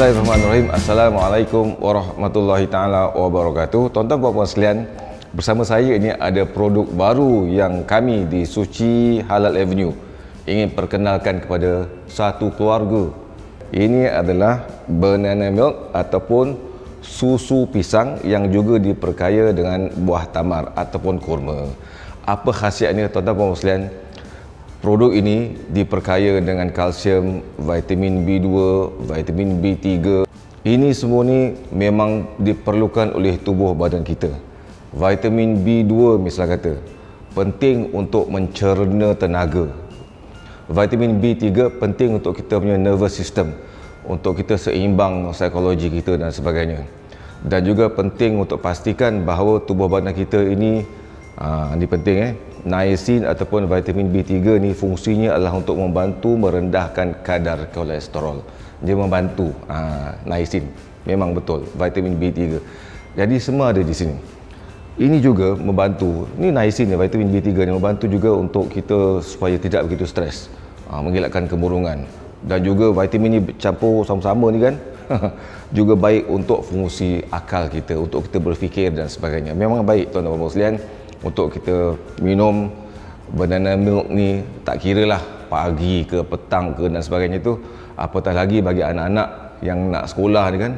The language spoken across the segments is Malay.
Bismillahirrahmanirrahim. Assalamualaikum warahmatullahi taala wabarakatuh. Tonton tuan puan sekalian, bersama saya ini ada produk baru yang kami di Suci Halal Avenue ingin perkenalkan kepada satu keluarga. Ini adalah banana milk ataupun susu pisang yang juga diperkaya dengan buah tamar ataupun kurma. Apa khasiatnya tuan-tuan puan sekalian? Produk ini diperkaya dengan kalsium, vitamin B2, vitamin B3. Ini semua ni memang diperlukan oleh tubuh badan kita. Vitamin B2 misalnya kata, penting untuk mencerna tenaga. Vitamin B3 penting untuk kita punya nervous system, untuk kita seimbang psikologi kita dan sebagainya. Dan juga penting untuk pastikan bahawa tubuh badan kita ini, ah, ini penting eh, niacin ataupun vitamin B3 ni fungsinya adalah untuk membantu merendahkan kadar kolesterol. Dia membantu aa, ha, niacin. Memang betul vitamin B3. Jadi semua ada di sini. Ini juga membantu. Ini niacin ni vitamin B3 ni membantu juga untuk kita supaya tidak begitu stres. Aa, ha, mengelakkan kemurungan dan juga vitamin ni campur sama-sama ni kan juga baik untuk fungsi akal kita untuk kita berfikir dan sebagainya memang baik tuan-tuan muslimin -tuan untuk kita minum banana milk ni tak kira lah pagi ke petang ke dan sebagainya tu apatah lagi bagi anak-anak yang nak sekolah ni kan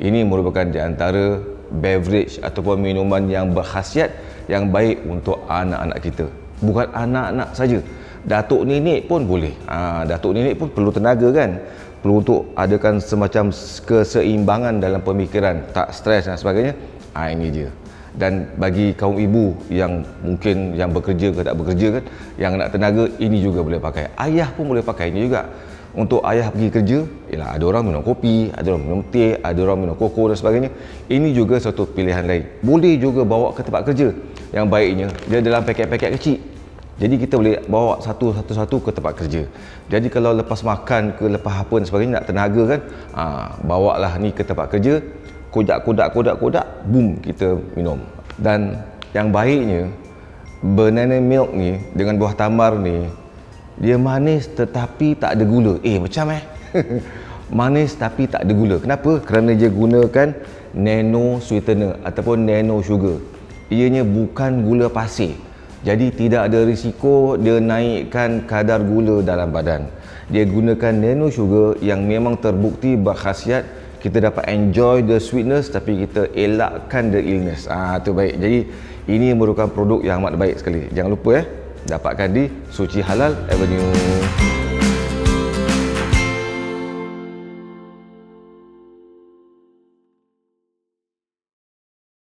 ini merupakan di antara beverage ataupun minuman yang berkhasiat yang baik untuk anak-anak kita bukan anak-anak saja datuk nenek pun boleh ha, datuk nenek pun perlu tenaga kan perlu untuk adakan semacam keseimbangan dalam pemikiran tak stres dan sebagainya ha, ini dia dan bagi kaum ibu yang mungkin yang bekerja ke tak bekerja kan yang nak tenaga ini juga boleh pakai ayah pun boleh pakai ini juga untuk ayah pergi kerja ialah ada orang minum kopi ada orang minum teh ada orang minum koko dan sebagainya ini juga satu pilihan lain boleh juga bawa ke tempat kerja yang baiknya dia dalam paket-paket kecil jadi kita boleh bawa satu-satu-satu ke tempat kerja jadi kalau lepas makan ke lepas apa dan sebagainya nak tenaga kan ah, bawa lah ni ke tempat kerja kodak kodak kodak kodak boom kita minum dan yang baiknya banana milk ni dengan buah tamar ni dia manis tetapi tak ada gula eh macam eh manis tapi tak ada gula kenapa kerana dia gunakan nano sweetener ataupun nano sugar ianya bukan gula pasir jadi tidak ada risiko dia naikkan kadar gula dalam badan dia gunakan nano sugar yang memang terbukti berkhasiat kita dapat enjoy the sweetness tapi kita elakkan the illness ah tu baik jadi ini merupakan produk yang amat baik sekali jangan lupa eh dapatkan di Suci Halal Avenue